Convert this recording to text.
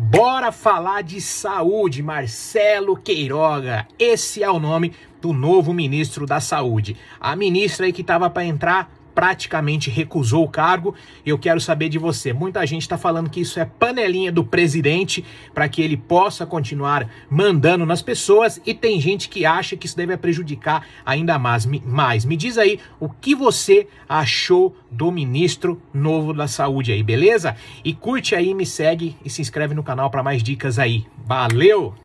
Bora falar de saúde, Marcelo Queiroga. Esse é o nome do novo ministro da Saúde. A ministra aí que estava para entrar praticamente recusou o cargo. Eu quero saber de você. Muita gente está falando que isso é panelinha do presidente para que ele possa continuar mandando nas pessoas e tem gente que acha que isso deve prejudicar ainda mais. mais. Me diz aí o que você achou do ministro novo da saúde aí, beleza? E curte aí, me segue e se inscreve no canal para mais dicas aí. Valeu!